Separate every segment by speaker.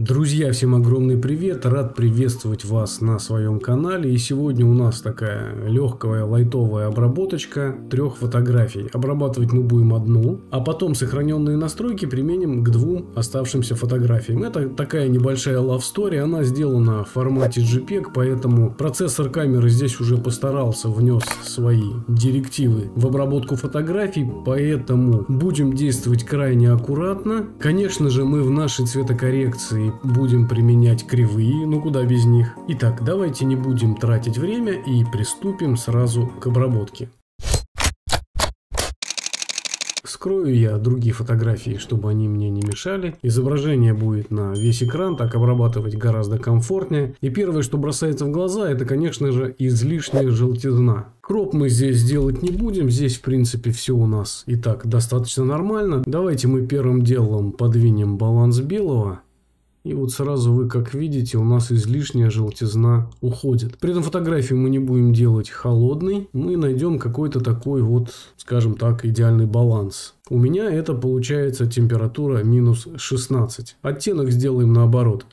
Speaker 1: Друзья, всем огромный привет, рад приветствовать вас на своем канале. И сегодня у нас такая легкая лайтовая обработочка трех фотографий. Обрабатывать мы будем одну, а потом сохраненные настройки применим к двум оставшимся фотографиям. Это такая небольшая love story, она сделана в формате JPEG, поэтому процессор камеры здесь уже постарался, внес свои директивы в обработку фотографий, поэтому будем действовать крайне аккуратно. Конечно же мы в нашей цветокоррекции будем применять кривые, ну куда без них. Итак, давайте не будем тратить время и приступим сразу к обработке. Скрою я другие фотографии, чтобы они мне не мешали. Изображение будет на весь экран, так обрабатывать гораздо комфортнее. И первое, что бросается в глаза, это, конечно же, излишняя желтизна. Кроп мы здесь делать не будем, здесь в принципе все у нас и так достаточно нормально. Давайте мы первым делом подвинем баланс белого и вот сразу вы как видите, у нас излишняя желтизна уходит. При этом фотографию мы не будем делать холодной. Мы найдем какой-то такой вот, скажем так, идеальный баланс. У меня это получается температура минус 16. Оттенок сделаем наоборот.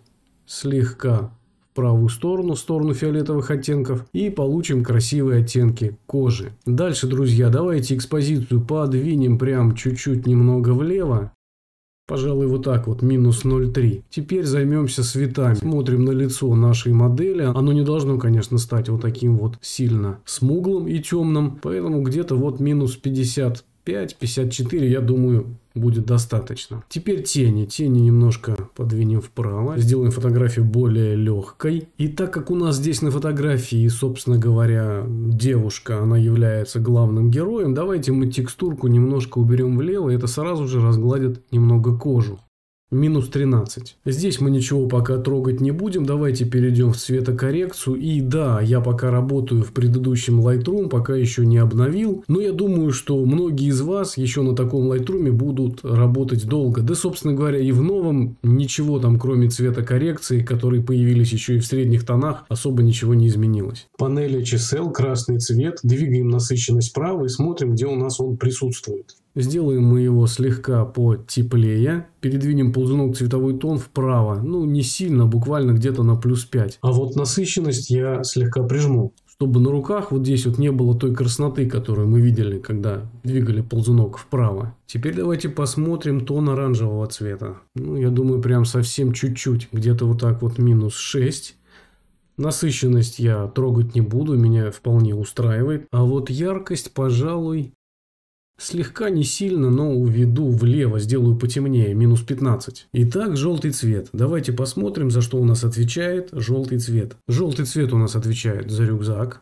Speaker 1: Слегка в правую сторону, сторону фиолетовых оттенков и получим красивые оттенки кожи. Дальше, друзья, давайте экспозицию подвинем прям чуть-чуть немного влево Пожалуй, вот так вот, минус 0,3. Теперь займемся цветами. Смотрим на лицо нашей модели. Оно не должно, конечно, стать вот таким вот сильно смуглым и темным. Поэтому где-то вот минус 50 55, 54, я думаю, будет достаточно. Теперь тени. Тени немножко подвинем вправо. Сделаем фотографию более легкой. И так как у нас здесь на фотографии, собственно говоря, девушка, она является главным героем, давайте мы текстурку немножко уберем влево, это сразу же разгладит немного кожу. Минус 13. Здесь мы ничего пока трогать не будем. Давайте перейдем в цветокоррекцию. И да, я пока работаю в предыдущем Lightroom, пока еще не обновил. Но я думаю, что многие из вас еще на таком Lightroom будут работать долго. Да, собственно говоря, и в новом ничего там, кроме цветокоррекции, которые появились еще и в средних тонах, особо ничего не изменилось. Панель HSL, красный цвет. Двигаем насыщенность вправо и смотрим, где у нас он присутствует. Сделаем мы его слегка потеплее. Передвинем ползунок цветовой тон вправо. Ну, не сильно, буквально где-то на плюс 5. А вот насыщенность я слегка прижму. Чтобы на руках вот здесь вот не было той красноты, которую мы видели, когда двигали ползунок вправо. Теперь давайте посмотрим тон оранжевого цвета. Ну, я думаю, прям совсем чуть-чуть. Где-то вот так вот минус 6. Насыщенность я трогать не буду, меня вполне устраивает. А вот яркость, пожалуй, Слегка не сильно, но уведу влево, сделаю потемнее, минус 15. Итак, желтый цвет. Давайте посмотрим, за что у нас отвечает желтый цвет. Желтый цвет у нас отвечает за рюкзак.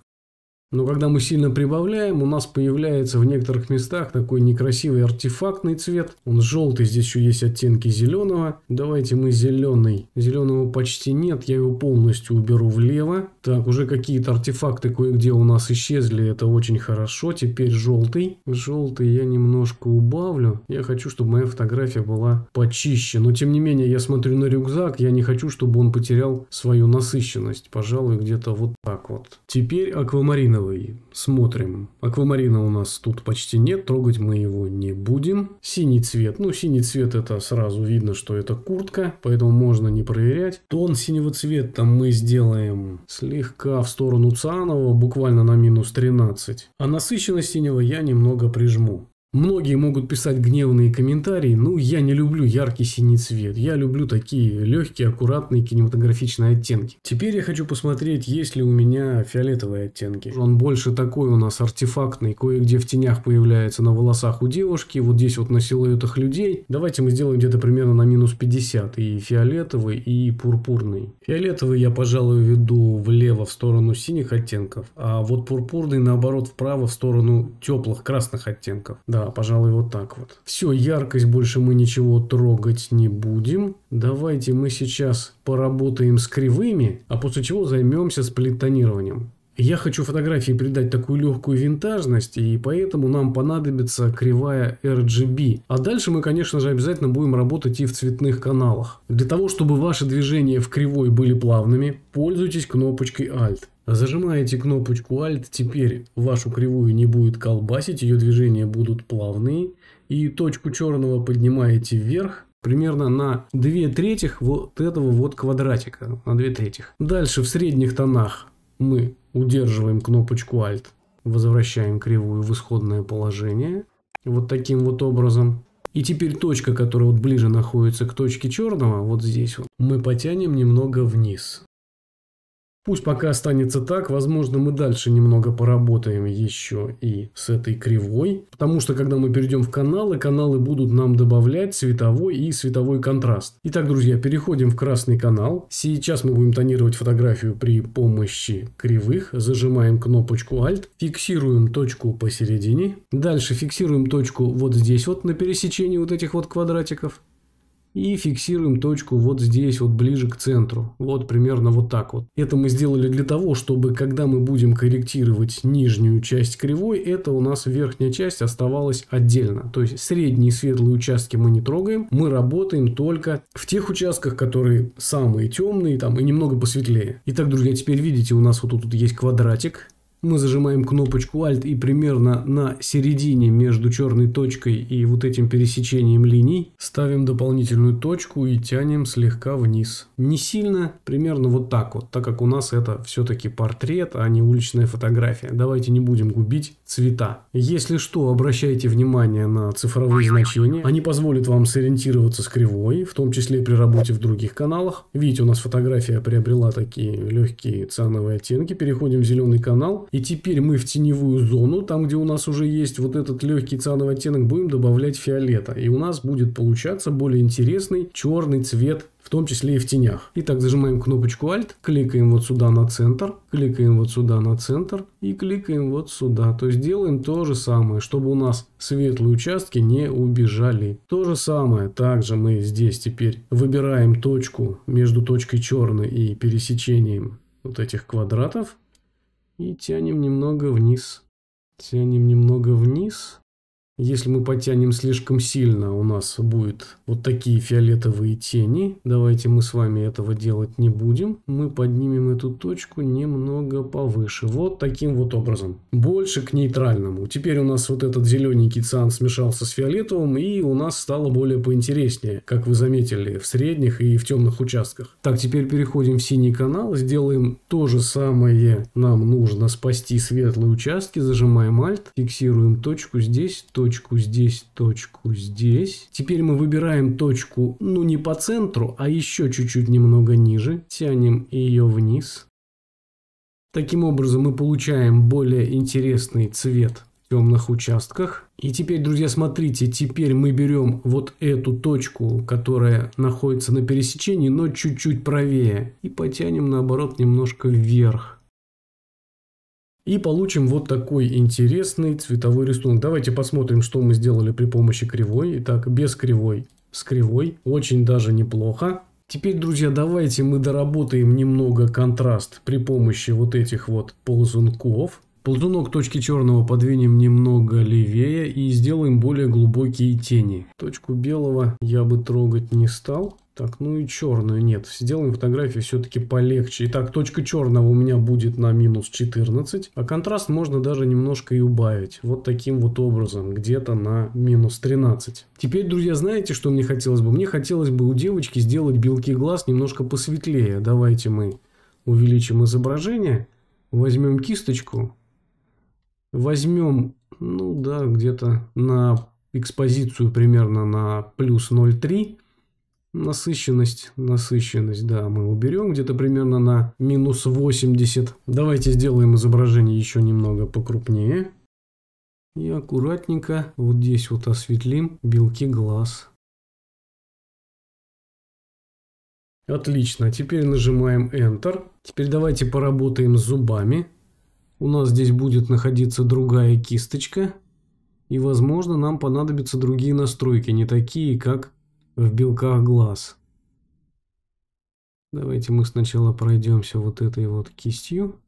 Speaker 1: Но когда мы сильно прибавляем, у нас появляется в некоторых местах такой некрасивый артефактный цвет. Он желтый, здесь еще есть оттенки зеленого. Давайте мы зеленый. Зеленого почти нет, я его полностью уберу влево. Так, уже какие-то артефакты кое-где у нас исчезли, это очень хорошо. Теперь желтый. Желтый я немножко убавлю. Я хочу, чтобы моя фотография была почище. Но тем не менее, я смотрю на рюкзак, я не хочу, чтобы он потерял свою насыщенность. Пожалуй, где-то вот так вот. Теперь аквамариновый. Смотрим. Аквамарина у нас тут почти нет, трогать мы его не будем. Синий цвет. Ну, синий цвет это сразу видно, что это куртка, поэтому можно не проверять. Тон синего цвета мы сделаем следующий слегка в сторону Цианова, буквально на минус 13. А насыщенность синего я немного прижму. Многие могут писать гневные комментарии, ну я не люблю яркий синий цвет, я люблю такие легкие, аккуратные кинематографичные оттенки. Теперь я хочу посмотреть, есть ли у меня фиолетовые оттенки. Он больше такой у нас артефактный, кое-где в тенях появляется на волосах у девушки, вот здесь вот на силуэтах людей. Давайте мы сделаем где-то примерно на минус 50, и фиолетовый, и пурпурный. Фиолетовый я, пожалуй, веду влево в сторону синих оттенков, а вот пурпурный наоборот вправо в сторону теплых красных оттенков. Да, да, пожалуй, вот так вот. Все, яркость больше мы ничего трогать не будем. Давайте мы сейчас поработаем с кривыми, а после чего займемся сплиттонированием. Я хочу фотографии придать такую легкую винтажность, и поэтому нам понадобится кривая RGB. А дальше мы, конечно же, обязательно будем работать и в цветных каналах. Для того, чтобы ваши движения в кривой были плавными, пользуйтесь кнопочкой Alt. А зажимаете кнопочку Alt, теперь вашу кривую не будет колбасить, ее движения будут плавные. И точку черного поднимаете вверх, примерно на 2 трети вот этого вот квадратика, на 2 трети. Дальше в средних тонах мы удерживаем кнопочку Alt, возвращаем кривую в исходное положение, вот таким вот образом. И теперь точка, которая вот ближе находится к точке черного, вот здесь вот, мы потянем немного вниз. Пусть пока останется так, возможно, мы дальше немного поработаем еще и с этой кривой, потому что когда мы перейдем в каналы, каналы будут нам добавлять световой и световой контраст. Итак, друзья, переходим в красный канал. Сейчас мы будем тонировать фотографию при помощи кривых. Зажимаем кнопочку Alt, фиксируем точку посередине. Дальше фиксируем точку вот здесь вот на пересечении вот этих вот квадратиков и фиксируем точку вот здесь, вот ближе к центру. Вот примерно вот так вот. Это мы сделали для того, чтобы когда мы будем корректировать нижнюю часть кривой, это у нас верхняя часть оставалась отдельно. То есть средние светлые участки мы не трогаем, мы работаем только в тех участках, которые самые темные там и немного посветлее. Итак, друзья, теперь видите, у нас вот тут есть квадратик, мы зажимаем кнопочку Alt и примерно на середине между черной точкой и вот этим пересечением линий ставим дополнительную точку и тянем слегка вниз. Не сильно, примерно вот так вот, так как у нас это все-таки портрет, а не уличная фотография. Давайте не будем губить цвета. Если что, обращайте внимание на цифровые значения. Они позволят вам сориентироваться с кривой, в том числе при работе в других каналах. Видите, у нас фотография приобрела такие легкие циановые оттенки. Переходим в зеленый канал. И теперь мы в теневую зону, там где у нас уже есть вот этот легкий циановый оттенок, будем добавлять фиолета. И у нас будет получаться более интересный черный цвет в том числе и в тенях. Итак, зажимаем кнопочку Alt, кликаем вот сюда на центр, кликаем вот сюда на центр и кликаем вот сюда. То есть делаем то же самое, чтобы у нас светлые участки не убежали. То же самое, также мы здесь теперь выбираем точку между точкой черной и пересечением вот этих квадратов и тянем немного вниз. Тянем немного вниз если мы потянем слишком сильно, у нас будет вот такие фиолетовые тени. Давайте мы с вами этого делать не будем. Мы поднимем эту точку немного повыше. Вот таким вот образом. Больше к нейтральному. Теперь у нас вот этот зелененький циан смешался с фиолетовым, и у нас стало более поинтереснее, как вы заметили, в средних и в темных участках. Так, теперь переходим в синий канал, сделаем то же самое. Нам нужно спасти светлые участки, зажимаем Alt, фиксируем точку здесь, точку, здесь точку, здесь. Теперь мы выбираем точку, ну не по центру, а еще чуть-чуть немного ниже. Тянем ее вниз. Таким образом мы получаем более интересный цвет в темных участках. И теперь, друзья, смотрите, теперь мы берем вот эту точку, которая находится на пересечении, но чуть-чуть правее. И потянем наоборот немножко вверх. И получим вот такой интересный цветовой рисунок. Давайте посмотрим, что мы сделали при помощи кривой. Итак, без кривой, с кривой. Очень даже неплохо. Теперь, друзья, давайте мы доработаем немного контраст при помощи вот этих вот ползунков. Ползунок точки черного подвинем немного левее и сделаем более глубокие тени. Точку белого я бы трогать не стал. Так, ну и черную нет. Сделаем фотографии все-таки полегче. Итак, точка черного у меня будет на минус 14. А контраст можно даже немножко и убавить. Вот таким вот образом. Где-то на минус 13. Теперь, друзья, знаете, что мне хотелось бы? Мне хотелось бы у девочки сделать белки глаз немножко посветлее. Давайте мы увеличим изображение. Возьмем кисточку. Возьмем, ну да, где-то на экспозицию примерно на плюс 0,3 Насыщенность, насыщенность, да, мы уберем где-то примерно на минус 80. Давайте сделаем изображение еще немного покрупнее. И аккуратненько вот здесь вот осветлим белки глаз. Отлично, теперь нажимаем Enter. Теперь давайте поработаем с зубами. У нас здесь будет находиться другая кисточка. И возможно нам понадобятся другие настройки, не такие как в белках глаз. Давайте мы сначала пройдемся вот этой вот кистью.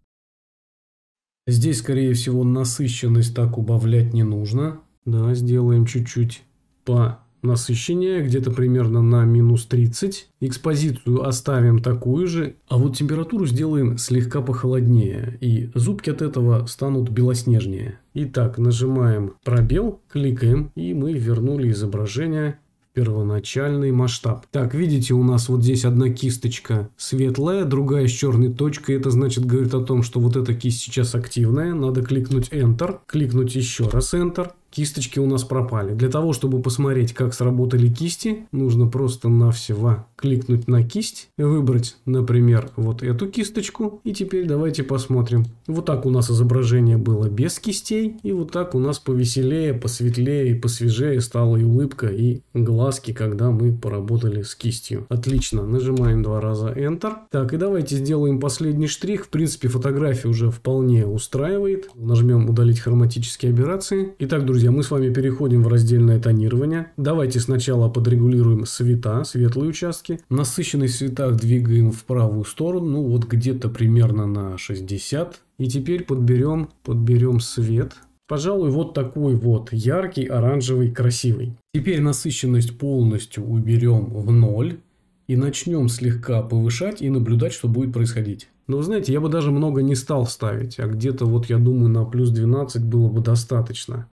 Speaker 1: Здесь, скорее всего, насыщенность так убавлять не нужно. Да, сделаем чуть-чуть по насыщеннее, где-то примерно на минус 30. Экспозицию оставим такую же, а вот температуру сделаем слегка похолоднее, и зубки от этого станут белоснежнее. Итак, нажимаем пробел, кликаем, и мы вернули изображение Первоначальный масштаб. Так, видите, у нас вот здесь одна кисточка светлая, другая с черной точкой. Это значит, говорит о том, что вот эта кисть сейчас активная. Надо кликнуть Enter, кликнуть еще раз Enter кисточки у нас пропали. Для того, чтобы посмотреть, как сработали кисти, нужно просто навсего кликнуть на кисть, выбрать, например, вот эту кисточку. И теперь давайте посмотрим. Вот так у нас изображение было без кистей. И вот так у нас повеселее, посветлее, посвежее стала и улыбка, и глазки, когда мы поработали с кистью. Отлично. Нажимаем два раза Enter. Так, и давайте сделаем последний штрих. В принципе, фотография уже вполне устраивает. Нажмем удалить хроматические операции. Итак, друзья, друзья, мы с вами переходим в раздельное тонирование. Давайте сначала подрегулируем света, светлые участки. Насыщенность светах двигаем в правую сторону, ну вот где-то примерно на 60. И теперь подберем, подберем свет. Пожалуй, вот такой вот яркий, оранжевый, красивый. Теперь насыщенность полностью уберем в ноль и начнем слегка повышать и наблюдать, что будет происходить. Но вы знаете, я бы даже много не стал ставить, а где-то вот я думаю на плюс 12 было бы достаточно.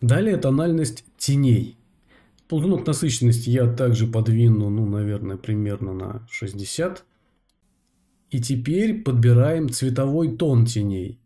Speaker 1: Далее тональность теней. Ползунок насыщенности я также подвину, ну, наверное, примерно на 60. И теперь подбираем цветовой тон теней.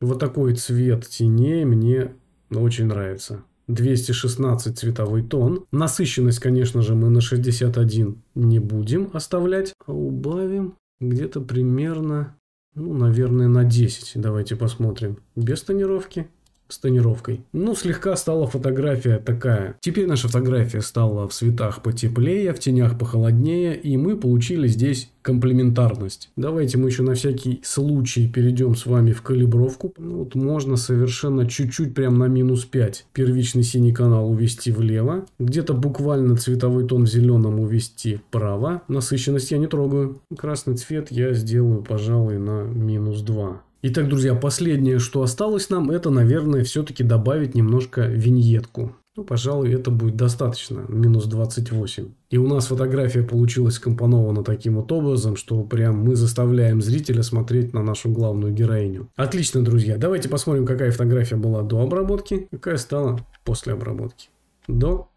Speaker 1: Вот такой цвет теней мне ну, очень нравится. 216 цветовой тон. Насыщенность, конечно же, мы на 61 не будем оставлять. А убавим где-то примерно, ну, наверное, на 10. Давайте посмотрим. Без тонировки с тонировкой. Ну, слегка стала фотография такая. Теперь наша фотография стала в светах потеплее, в тенях похолоднее, и мы получили здесь комплементарность. Давайте мы еще на всякий случай перейдем с вами в калибровку. Ну, вот можно совершенно чуть-чуть прям на минус 5 первичный синий канал увести влево. Где-то буквально цветовой тон в зеленом увести вправо. Насыщенность я не трогаю. Красный цвет я сделаю, пожалуй, на минус 2. Итак, друзья, последнее, что осталось нам, это, наверное, все-таки добавить немножко виньетку. Ну, пожалуй, это будет достаточно, минус 28. И у нас фотография получилась скомпонована таким вот образом, что прям мы заставляем зрителя смотреть на нашу главную героиню. Отлично, друзья, давайте посмотрим, какая фотография была до обработки, какая стала после обработки. До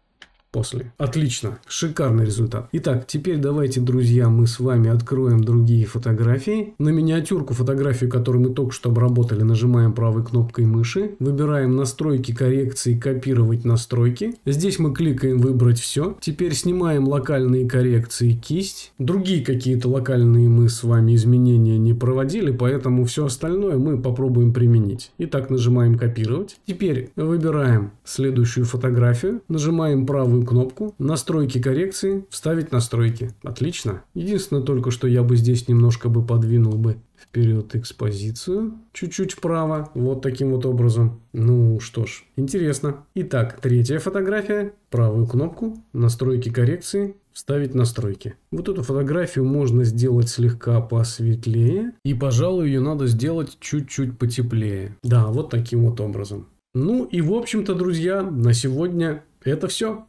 Speaker 1: после. Отлично, шикарный результат. Итак, теперь давайте, друзья, мы с вами откроем другие фотографии. На миниатюрку фотографию, которую мы только что обработали, нажимаем правой кнопкой мыши, выбираем настройки коррекции, копировать настройки. Здесь мы кликаем выбрать все. Теперь снимаем локальные коррекции кисть. Другие какие-то локальные мы с вами изменения не проводили, поэтому все остальное мы попробуем применить. Итак, нажимаем копировать. Теперь выбираем следующую фотографию, нажимаем правую правую кнопку «Настройки коррекции», «Вставить настройки». Отлично. Единственное только, что я бы здесь немножко бы подвинул бы вперед экспозицию, чуть-чуть вправо, вот таким вот образом. Ну что ж, интересно. Итак, третья фотография, правую кнопку, настройки коррекции, вставить настройки. Вот эту фотографию можно сделать слегка посветлее. И, пожалуй, ее надо сделать чуть-чуть потеплее. Да, вот таким вот образом. Ну и, в общем-то, друзья, на сегодня это все.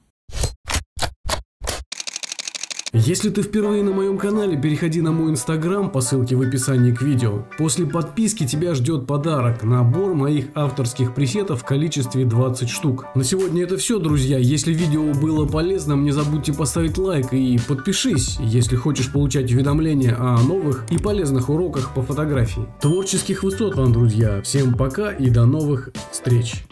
Speaker 1: Если ты впервые на моем канале, переходи на мой инстаграм по ссылке в описании к видео. После подписки тебя ждет подарок – набор моих авторских пресетов в количестве 20 штук. На сегодня это все, друзья. Если видео было полезным, не забудьте поставить лайк и подпишись, если хочешь получать уведомления о новых и полезных уроках по фотографии. Творческих высот вам, друзья. Всем пока и до новых встреч.